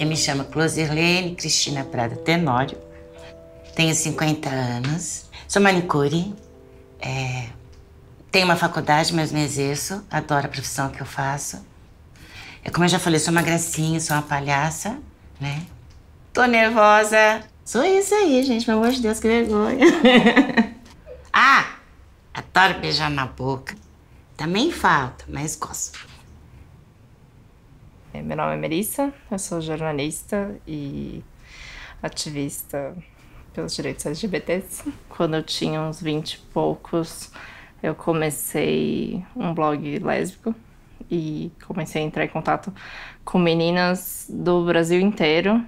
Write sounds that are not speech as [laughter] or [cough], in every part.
Eu me chamo Closerlene Cristina Prada Tenório, tenho 50 anos, sou manicure, é, tenho uma faculdade, mas não exerço, adoro a profissão que eu faço. É como eu já falei, sou uma gracinha, sou uma palhaça, né? Tô nervosa. Sou isso aí, gente, pelo amor de Deus, que vergonha. [laughs] ah, adoro beijar na boca. Também falta, mas gosto. É, meu nome é Melissa, eu sou jornalista e ativista pelos direitos LGBTs. Quando eu tinha uns 20 e poucos, eu comecei um blog lésbico e comecei a entrar em contato com meninas do Brasil inteiro.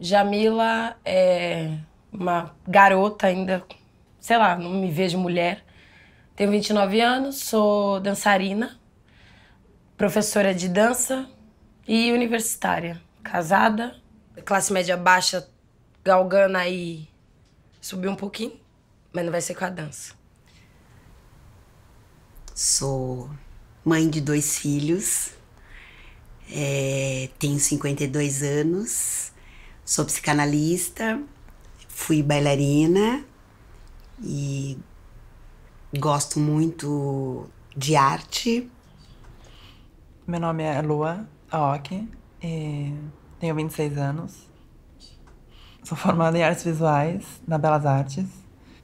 Jamila é uma garota ainda, sei lá, não me vejo mulher. Tenho 29 anos, sou dançarina professora de dança e universitária, casada, classe média baixa, galgando aí, subir um pouquinho, mas não vai ser com a dança. Sou mãe de dois filhos, é, tenho 52 anos, sou psicanalista, fui bailarina e gosto muito de arte. Meu nome é Lua Aoki e tenho 26 anos. Sou formada em artes visuais na Belas Artes.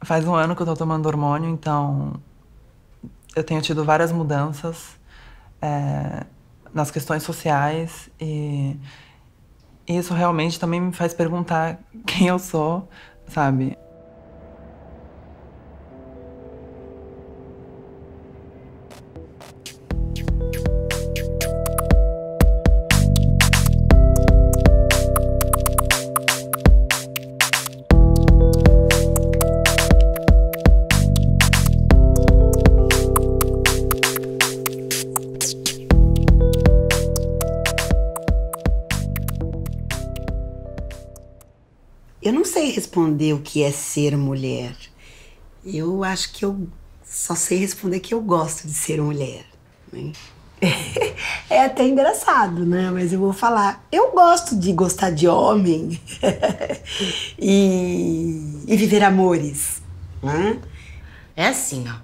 Faz um ano que eu tô tomando hormônio, então eu tenho tido várias mudanças é, nas questões sociais e isso realmente também me faz perguntar quem eu sou, sabe? responder o que é ser mulher. Eu acho que eu só sei responder que eu gosto de ser mulher. Né? [laughs] é até engraçado, né? Mas eu vou falar. Eu gosto de gostar de homem [laughs] e, e, viver amores. Né? É assim, ó.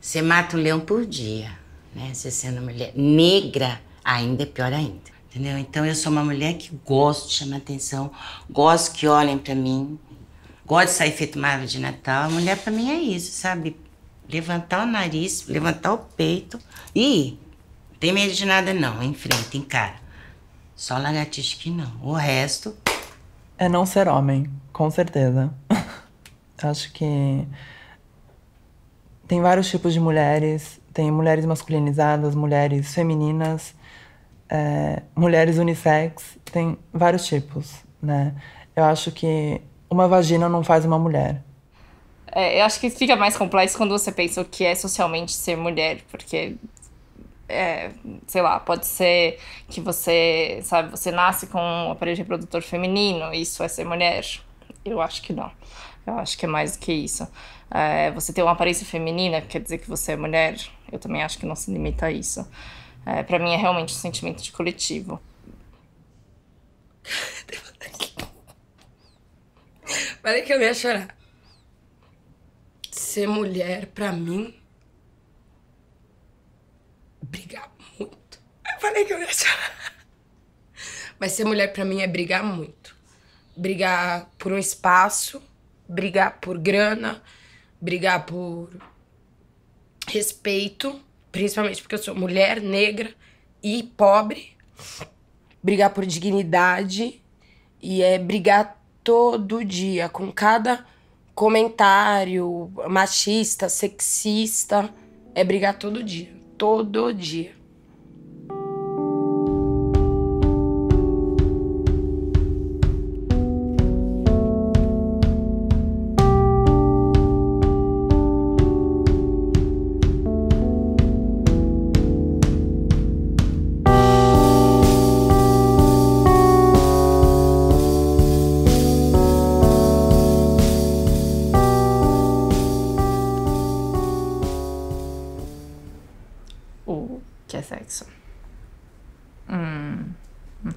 Você mata um leão por dia, né? Você sendo mulher negra, ainda é pior ainda. Entendeu? Então eu sou uma mulher que gosto de chamar atenção, gosto que olhem para mim, gosto de sair feito uma árvore de Natal. A mulher para mim é isso, sabe? Levantar o nariz, levantar o peito e ir. Não tem medo de nada não, enfrenta, encara. Só lagartixa que não. O resto é não ser homem, com certeza. [laughs] Acho que tem vários tipos de mulheres, tem mulheres masculinizadas, mulheres femininas é, mulheres unissex tem vários tipos, né? Eu acho que uma vagina não faz uma mulher. É, eu acho que fica mais complexo quando você pensa o que é socialmente ser mulher, porque é, sei lá, pode ser que você, sabe, você nasce com um aparelho reprodutor feminino, isso é ser mulher. Eu acho que não. Eu acho que é mais do que isso. É, você ter uma aparência feminina quer dizer que você é mulher. Eu também acho que não se limita a isso. É, para mim é realmente um sentimento de coletivo. Falei [laughs] que eu ia chorar. Ser mulher, para mim, brigar muito. Eu falei que eu ia chorar. Mas ser mulher, para mim, é brigar muito. Brigar por um espaço, brigar por grana, brigar por respeito principalmente porque eu sou mulher, negra e pobre, brigar por dignidade e é brigar todo dia com cada comentário machista, sexista, é brigar todo dia, todo dia.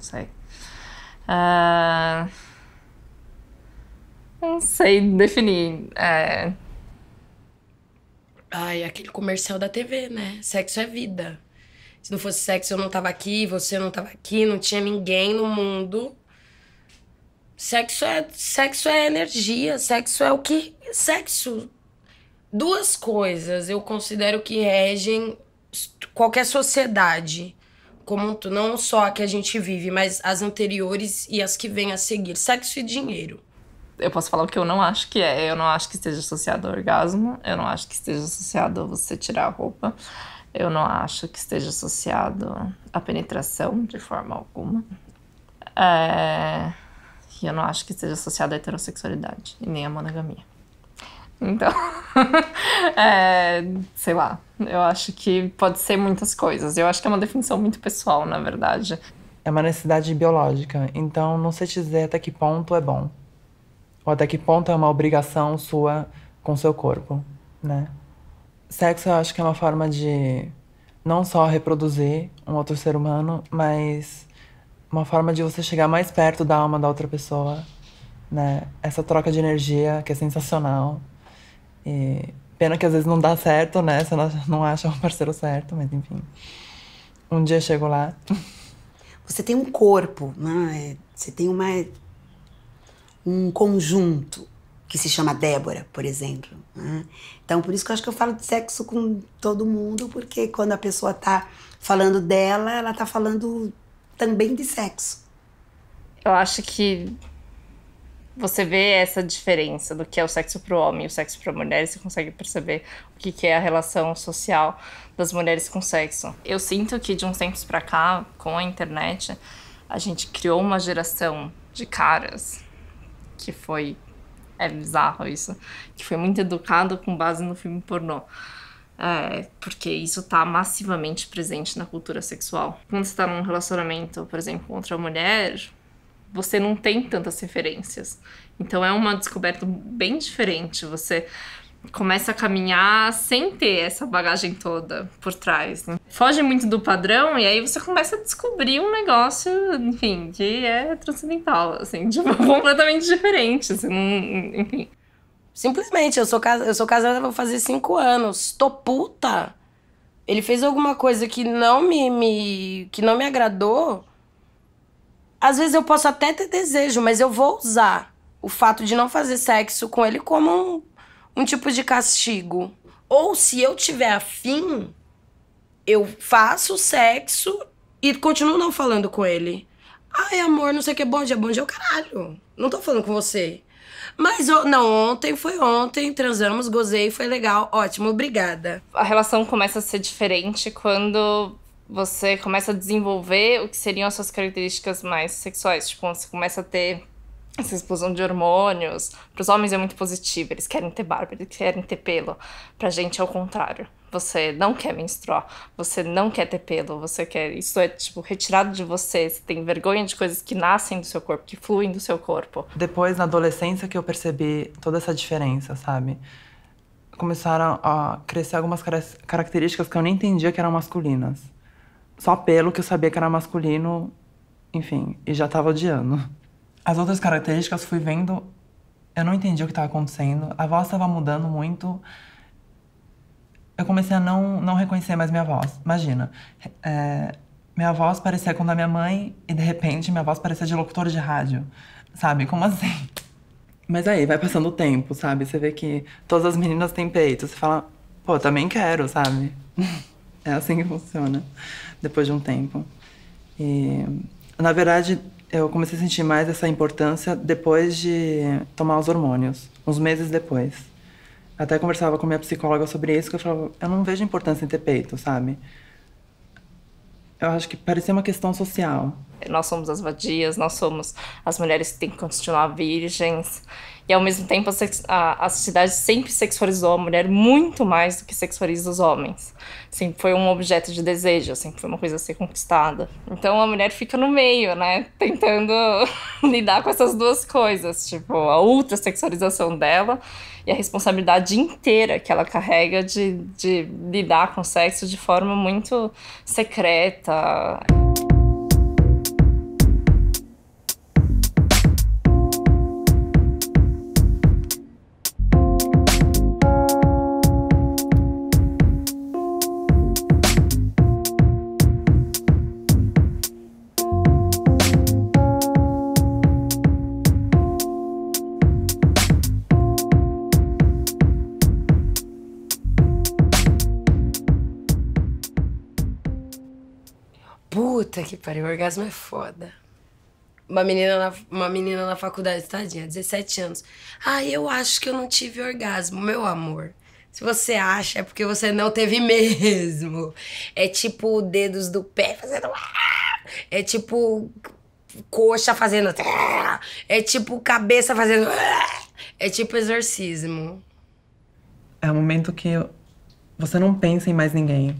não sei. Uh, não sei definir. É... Ai, aquele comercial da TV, né? Sexo é vida. Se não fosse sexo, eu não tava aqui, você não tava aqui, não tinha ninguém no mundo. Sexo é, sexo é energia, sexo é o que. Sexo. Duas coisas eu considero que regem qualquer sociedade como não só a que a gente vive, mas as anteriores e as que vêm a seguir, sexo e dinheiro. Eu posso falar o que eu não acho que é. Eu não acho que esteja associado ao orgasmo. Eu não acho que esteja associado a você tirar a roupa. Eu não acho que esteja associado à penetração de forma alguma. É... E eu não acho que esteja associado à heterossexualidade e nem à monogamia. Então, [laughs] é, sei lá, eu acho que pode ser muitas coisas. Eu acho que é uma definição muito pessoal, na verdade. É uma necessidade biológica, então não sei te dizer até que ponto é bom. Ou até que ponto é uma obrigação sua com seu corpo, né? Sexo eu acho que é uma forma de não só reproduzir um outro ser humano, mas uma forma de você chegar mais perto da alma da outra pessoa, né? Essa troca de energia que é sensacional. E, é, pena que às vezes não dá certo, né? Você não acha [laughs] o parceiro certo, mas enfim. Um dia chego lá. [laughs] Você tem um corpo, né? Você tem uma um conjunto que se chama Débora, por exemplo. Né? Então, por isso que eu acho que eu falo de sexo com todo mundo, porque quando a pessoa tá falando dela, ela tá falando também de sexo. Eu acho que você vê essa diferença do que é o sexo para o homem e o sexo para a mulher, e você consegue perceber o que, que é a relação social das mulheres com sexo. Eu sinto que de uns tempos para cá, com a internet, a gente criou uma geração de caras que foi é bizarro isso, que foi muito educado com base no filme pornô. É, porque isso tá massivamente presente na cultura sexual. Quando você tá num relacionamento, por exemplo, com outra mulher, você não tem tantas referências. Então é uma descoberta bem diferente. Você começa a caminhar sem ter essa bagagem toda por trás. Né? Foge muito do padrão e aí você começa a descobrir um negócio, enfim, que é transcendental, assim, tipo, [laughs] completamente diferente, assim, enfim. Simplesmente, eu sou, eu sou casada, vou fazer cinco anos. Tô puta! Ele fez alguma coisa que não me, me que não me agradou às vezes eu posso até ter desejo, mas eu vou usar o fato de não fazer sexo com ele como um, um tipo de castigo. Ou se eu tiver afim, eu faço sexo e continuo não falando com ele. Ai, amor, não sei o que, bom dia, bom dia, o caralho. Não tô falando com você. Mas não, ontem foi ontem, transamos, gozei, foi legal, ótimo, obrigada. A relação começa a ser diferente quando você começa a desenvolver o que seriam as suas características mais sexuais. Tipo, você começa a ter essa explosão de hormônios. Para os homens é muito positivo, eles querem ter barba, eles querem ter pelo. Para a gente é o contrário. Você não quer menstruar, você não quer ter pelo, você quer. Isso é, tipo, retirado de você. Você tem vergonha de coisas que nascem do seu corpo, que fluem do seu corpo. Depois, na adolescência, que eu percebi toda essa diferença, sabe? Começaram a crescer algumas características que eu nem entendia que eram masculinas só pelo que eu sabia que era masculino, enfim, e já tava odiando. As outras características fui vendo, eu não entendi o que estava acontecendo, a voz estava mudando muito. Eu comecei a não, não reconhecer mais minha voz. Imagina, é, minha voz parecia com a da minha mãe e de repente minha voz parecia de locutor de rádio, sabe? Como assim? Mas aí vai passando o tempo, sabe? Você vê que todas as meninas têm peito, você fala, pô, também quero, sabe? É assim que funciona, depois de um tempo. E, na verdade, eu comecei a sentir mais essa importância depois de tomar os hormônios, uns meses depois. Até conversava com minha psicóloga sobre isso, que eu falava, eu não vejo importância em ter peito, sabe? Eu acho que parecia uma questão social. Nós somos as vadias, nós somos as mulheres que têm que continuar virgens. E ao mesmo tempo, a, a, a sociedade sempre sexualizou a mulher muito mais do que sexualiza os homens. Sempre foi um objeto de desejo, sempre foi uma coisa a ser conquistada. Então a mulher fica no meio, né? [laughs] Tentando [laughs] lidar com essas duas coisas, tipo, a ultra sexualização dela e a responsabilidade inteira que ela carrega de, de lidar com o sexo de forma muito secreta. Puta que pariu, orgasmo é foda. Uma menina, na, uma menina na faculdade, tadinha, 17 anos. Ah, eu acho que eu não tive orgasmo, meu amor. Se você acha, é porque você não teve mesmo. É tipo dedos do pé fazendo. É tipo coxa fazendo. É tipo cabeça fazendo. É tipo exorcismo. É um momento que você não pensa em mais ninguém.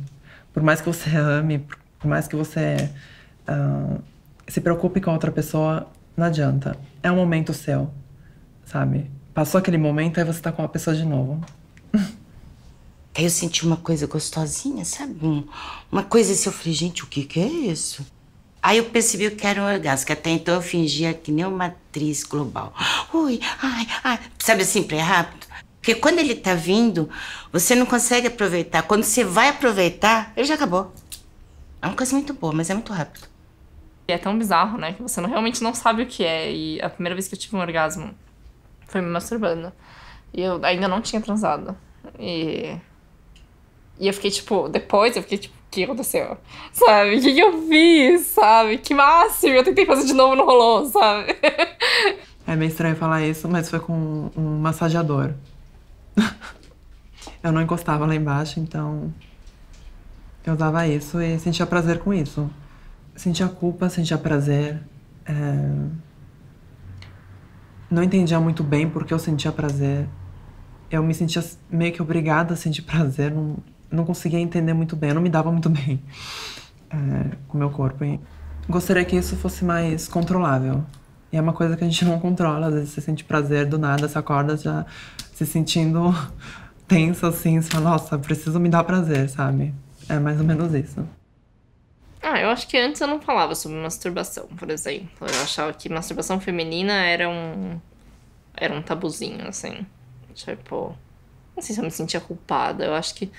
Por mais que você ame, por mais que você uh, se preocupe com a outra pessoa, não adianta. É um momento seu, sabe? Passou aquele momento, aí você tá com a pessoa de novo. [laughs] Aí eu senti uma coisa gostosinha, sabe? Uma coisa assim, eu falei, gente, o que que é isso? Aí eu percebi que era um orgasmo, que até então eu fingia que nem uma atriz global. Ui, ai, ai. Sabe assim, pra rápido? Porque quando ele tá vindo, você não consegue aproveitar. Quando você vai aproveitar, ele já acabou. É uma coisa muito boa, mas é muito rápido. E é tão bizarro, né? Que você não, realmente não sabe o que é. E a primeira vez que eu tive um orgasmo foi me masturbando. E eu ainda não tinha transado. E. E eu fiquei tipo, depois eu fiquei tipo, o que aconteceu? Sabe? O que, que eu fiz? Sabe? Que máximo! Eu tentei fazer de novo, não rolou, sabe? [laughs] É meio estranho falar isso, mas foi com um massageador. [laughs] eu não encostava lá embaixo, então eu usava isso e sentia prazer com isso. Sentia culpa, sentia prazer. É... Não entendia muito bem porque eu sentia prazer. Eu me sentia meio que obrigada a sentir prazer. Não, não conseguia entender muito bem. Eu não me dava muito [laughs] bem é, com o meu corpo. E gostaria que isso fosse mais controlável. E é uma coisa que a gente não controla. Às vezes você sente prazer do nada, você acorda já se sentindo [laughs] tensa assim, você fala, nossa, preciso me dar prazer, sabe? É mais ou menos isso. Ah, eu acho que antes eu não falava sobre masturbação, por exemplo. Eu achava que masturbação feminina era um. Era um tabuzinho, assim. Tipo. Não sei se eu me sentia culpada. Eu acho que.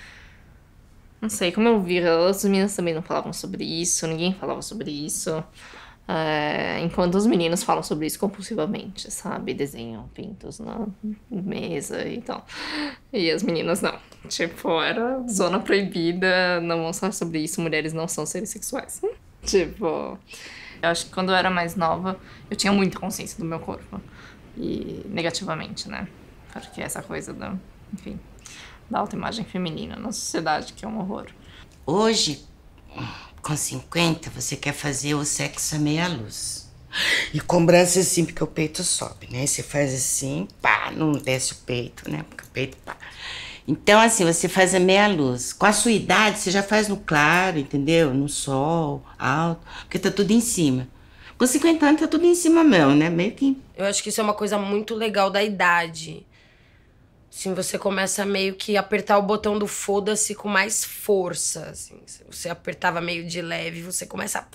Não sei, como eu vi, as meninas também não falavam sobre isso, ninguém falava sobre isso. É, enquanto os meninos falam sobre isso compulsivamente, sabe? Desenham pintos na mesa e tal. E as meninas não. Tipo, era zona proibida, não vão falar sobre isso, mulheres não são seres sexuais. [laughs] tipo, eu acho que quando eu era mais nova, eu tinha muita consciência do meu corpo. E negativamente, né? Porque essa coisa da, enfim, da autoimagem feminina na sociedade, que é um horror. Hoje, com 50, você quer fazer o sexo à meia luz. E com braço é assim, porque o peito sobe, né? Você faz assim, pá, não desce o peito, né? Porque o peito, pá. Então, assim, você faz a meia luz. Com a sua idade, você já faz no claro, entendeu? No sol, alto, porque tá tudo em cima. Com 50 anos, tá tudo em cima mesmo, né? Meio que. Eu acho que isso é uma coisa muito legal da idade. Assim, você começa meio que apertar o botão do foda-se com mais força. Assim. você apertava meio de leve, você começa a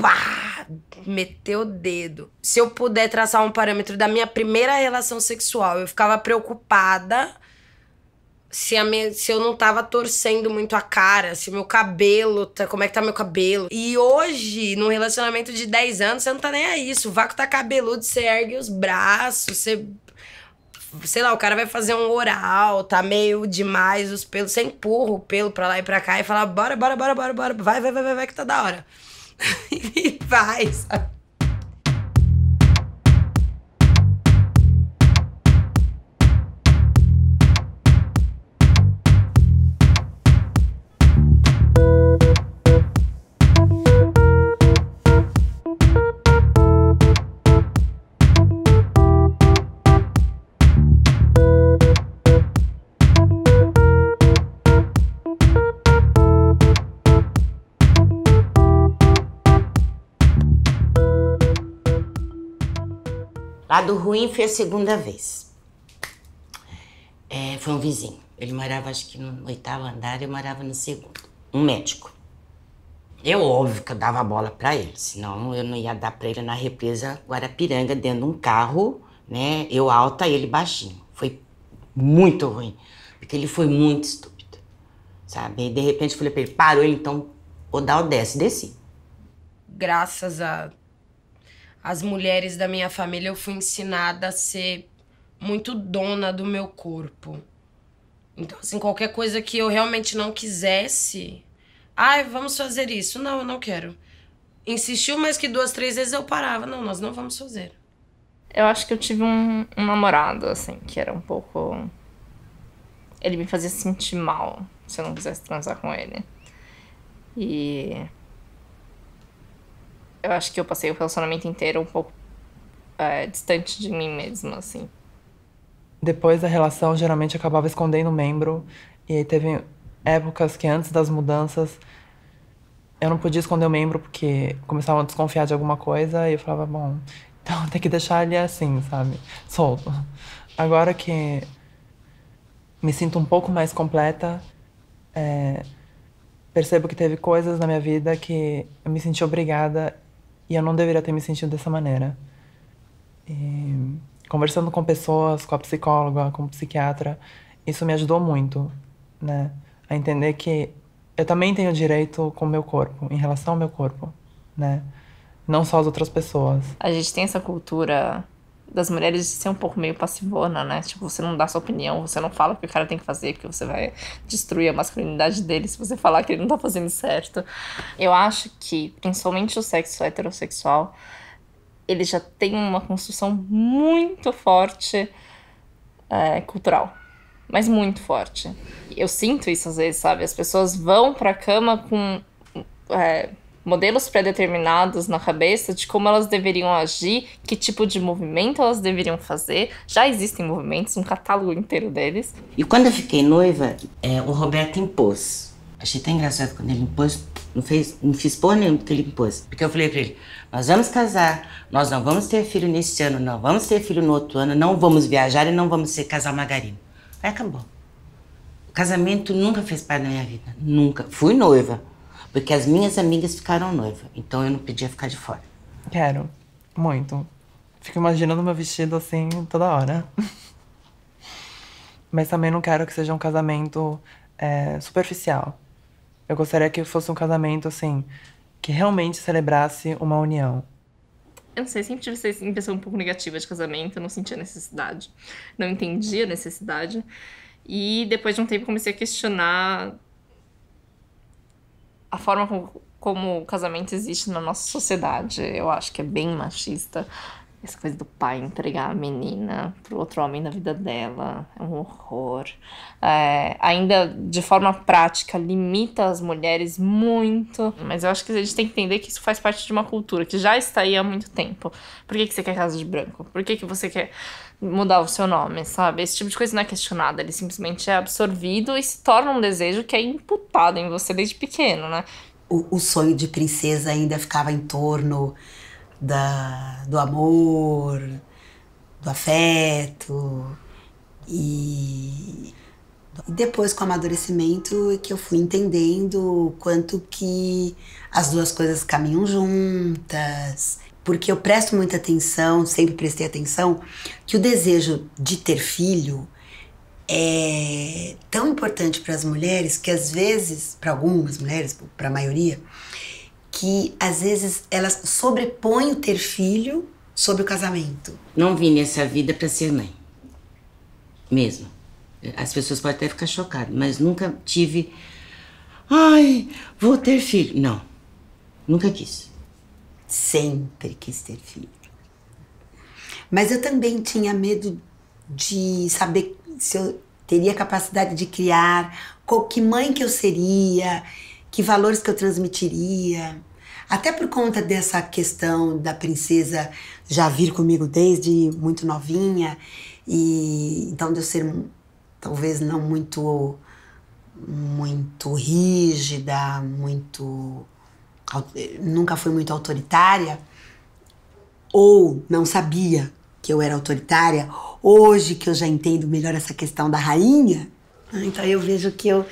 pá, meter o dedo. Se eu puder traçar um parâmetro da minha primeira relação sexual, eu ficava preocupada se, a minha, se eu não tava torcendo muito a cara, se meu cabelo, tá, como é que tá meu cabelo. E hoje, num relacionamento de 10 anos, você não tá nem aí. isso. O vácuo tá cabeludo, você ergue os braços, você sei lá, o cara vai fazer um oral, tá meio demais os pelos, você empurra o pelo pra lá e pra cá e fala, bora, bora, bora, bora, bora, vai, vai, vai, vai, vai que tá da hora. [laughs] e vai, sabe? A do ruim foi a segunda vez. É, foi um vizinho. Ele morava, acho que no oitavo andar, eu morava no segundo. Um médico. Eu, óbvio que eu dava bola para ele, senão eu não ia dar para ele na represa Guarapiranga, dentro de um carro, né? Eu alta e ele baixinho. Foi muito ruim, porque ele foi muito estúpido, sabe? E de repente eu falei pra ele: parou, ele, então, o Dal desce, desci. Graças a as mulheres da minha família, eu fui ensinada a ser muito dona do meu corpo. Então, assim, qualquer coisa que eu realmente não quisesse, ai, ah, vamos fazer isso. Não, eu não quero. Insistiu mais que duas, três vezes eu parava. Não, nós não vamos fazer. Eu acho que eu tive um, um namorado, assim, que era um pouco. Ele me fazia sentir mal se eu não quisesse transar com ele. E eu acho que eu passei o relacionamento inteiro um pouco é, distante de mim mesma, assim. Depois da relação, geralmente acabava escondendo o membro. E aí teve épocas que antes das mudanças eu não podia esconder o membro porque começavam a desconfiar de alguma coisa e eu falava, bom, então [laughs] tem que deixar ele assim, sabe? Solto. Agora que me sinto um pouco mais completa, é, percebo que teve coisas na minha vida que eu me senti obrigada e eu não deveria ter me sentido dessa maneira. E, conversando com pessoas, com a psicóloga, com o psiquiatra, isso me ajudou muito, né? A entender que eu também tenho direito com o meu corpo, em relação ao meu corpo, né? Não só as outras pessoas. A gente tem essa cultura das mulheres de ser um pouco meio passivona, né? Tipo, você não dá sua opinião, você não fala o que o cara tem que fazer, porque você vai destruir a masculinidade dele se você falar que ele não tá fazendo certo. Eu acho que, principalmente o sexo heterossexual, ele já tem uma construção muito forte é, cultural. Mas muito forte. Eu sinto isso às vezes, sabe? As pessoas vão pra cama com. É, modelos pré-determinados na cabeça de como elas deveriam agir, que tipo de movimento elas deveriam fazer. Já existem movimentos, um catálogo inteiro deles. E quando eu fiquei noiva, é, o Roberto impôs. Achei tão engraçado quando ele impôs, não, fez, não fiz por nenhum que ele impôs. Porque eu falei pra ele: nós vamos casar, nós não vamos ter filho nesse ano, não vamos ter filho no outro ano, não vamos viajar e não vamos ser casal margarino. Aí acabou. O casamento nunca fez parte da minha vida, nunca. Fui noiva porque as minhas amigas ficaram noivas, então eu não podia ficar de fora. Quero. Muito. Fico imaginando meu vestido assim toda hora. [laughs] Mas também não quero que seja um casamento é, superficial. Eu gostaria que fosse um casamento assim, que realmente celebrasse uma união. Eu não sei, sempre tive essa impressão um pouco negativa de casamento, eu não sentia necessidade, não entendia a necessidade. E depois de um tempo comecei a questionar a forma como, como o casamento existe na nossa sociedade, eu acho que é bem machista. Essa coisa do pai entregar a menina pro outro homem na vida dela é um horror. É, ainda de forma prática, limita as mulheres muito. Mas eu acho que a gente tem que entender que isso faz parte de uma cultura que já está aí há muito tempo. Por que, que você quer casa de branco? Por que, que você quer mudar o seu nome, sabe? Esse tipo de coisa não é questionada, ele simplesmente é absorvido e se torna um desejo que é imputado em você desde pequeno, né? O, o sonho de princesa ainda ficava em torno da, do amor, do afeto e e depois, com o amadurecimento, é que eu fui entendendo o quanto que as duas coisas caminham juntas porque eu presto muita atenção, sempre prestei atenção, que o desejo de ter filho é tão importante para as mulheres que às vezes, para algumas mulheres, para a maioria, que às vezes elas sobrepõem o ter filho sobre o casamento. Não vim nessa vida para ser mãe. Mesmo. As pessoas podem até ficar chocadas, mas nunca tive ai, vou ter filho. Não. Nunca quis. Sempre quis ter filho. Mas eu também tinha medo de saber se eu teria capacidade de criar, que mãe que eu seria, que valores que eu transmitiria. Até por conta dessa questão da princesa já vir comigo desde muito novinha e então de eu ser talvez não muito muito rígida, muito nunca fui muito autoritária, ou não sabia que eu era autoritária, hoje que eu já entendo melhor essa questão da rainha, então eu vejo que eu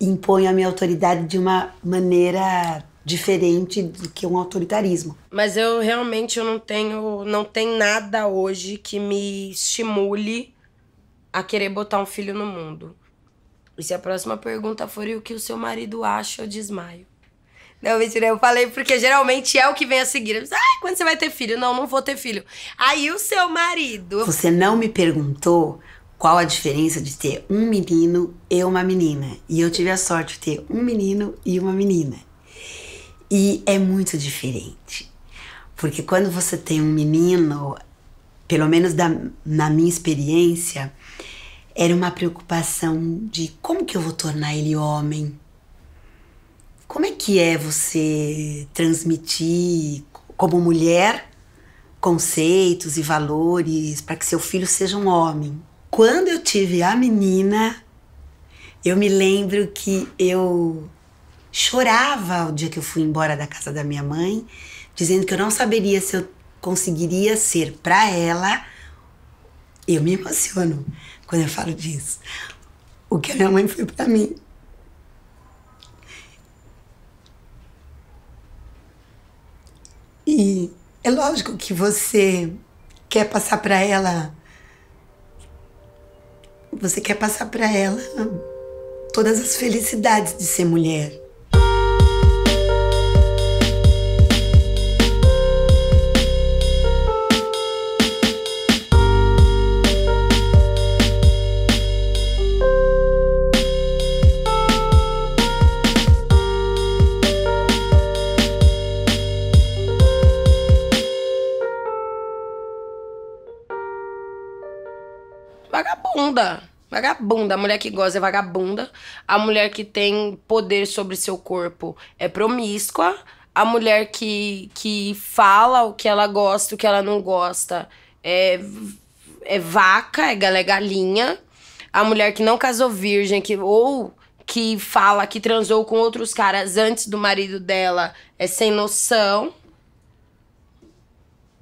imponho a minha autoridade de uma maneira diferente do que um autoritarismo. Mas eu realmente eu não tenho, não tem nada hoje que me estimule a querer botar um filho no mundo. E se a próxima pergunta for e o que o seu marido acha, eu desmaio. Não, mentira, eu falei porque geralmente é o que vem a seguir. Disse, ah, quando você vai ter filho? Não, não vou ter filho. Aí o seu marido. Você não me perguntou qual a diferença de ter um menino e uma menina. E eu tive a sorte de ter um menino e uma menina. E é muito diferente. Porque quando você tem um menino, pelo menos da, na minha experiência, era uma preocupação de como que eu vou tornar ele homem? Como é que é você transmitir, como mulher, conceitos e valores para que seu filho seja um homem? Quando eu tive a menina, eu me lembro que eu chorava o dia que eu fui embora da casa da minha mãe, dizendo que eu não saberia se eu conseguiria ser para ela. Eu me emociono quando eu falo disso. O que a minha mãe foi para mim. E é lógico que você quer passar para ela. Você quer passar para ela todas as felicidades de ser mulher. vagabunda. Vagabunda. A mulher que goza é vagabunda. A mulher que tem poder sobre seu corpo é promíscua. A mulher que, que fala o que ela gosta, o que ela não gosta é, é vaca, é, é galinha. A mulher que não casou virgem, que ou que fala que transou com outros caras antes do marido dela é sem noção.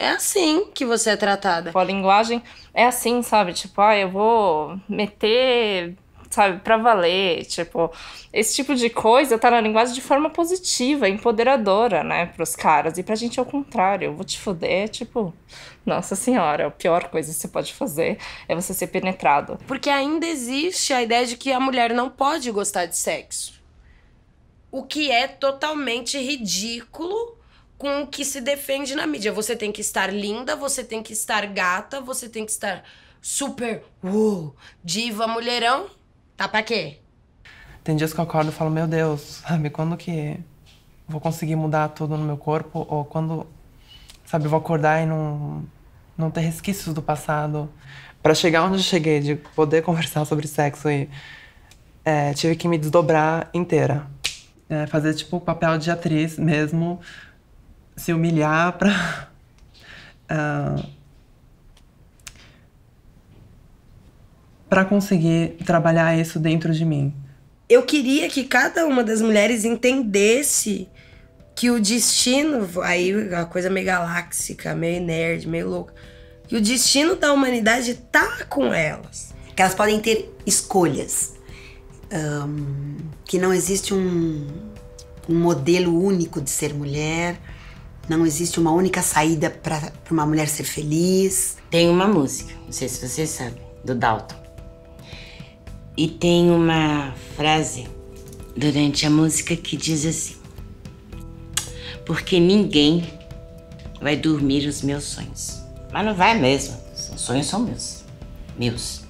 É assim que você é tratada. Tipo, a linguagem é assim, sabe? Tipo, ah, eu vou meter sabe, pra valer, tipo, esse tipo de coisa tá na linguagem de forma positiva, empoderadora, né, pros caras, e pra gente é o contrário, eu vou te fuder, tipo, nossa senhora, a pior coisa que você pode fazer é você ser penetrado. Porque ainda existe a ideia de que a mulher não pode gostar de sexo, o que é totalmente ridículo, com o que se defende na mídia. Você tem que estar linda, você tem que estar gata, você tem que estar super diva, mulherão. Tá pra quê? Tem dias que eu acordo e falo, meu Deus, sabe, quando que vou conseguir mudar tudo no meu corpo? Ou quando, sabe, vou acordar e não, não ter resquícios do passado? para chegar onde eu cheguei, de poder [laughs] conversar sobre sexo e é, tive que me desdobrar inteira. É, fazer tipo o papel de atriz mesmo, se humilhar para uh, ah, para conseguir trabalhar isso dentro de mim. Eu queria que cada uma das mulheres entendesse que o destino, aí uma coisa meio galáxica, meio nerd, meio louca, que o destino da humanidade tá com elas, que elas podem ter escolhas, um, que não existe um, um modelo único de ser mulher não existe uma única saída para uma mulher ser feliz. Tem uma música, não sei se vocês sabem, do Dalton. E tem uma frase durante a música que diz assim: Porque ninguém vai dormir os meus sonhos. Mas não vai mesmo, os sonhos são meus. Meus.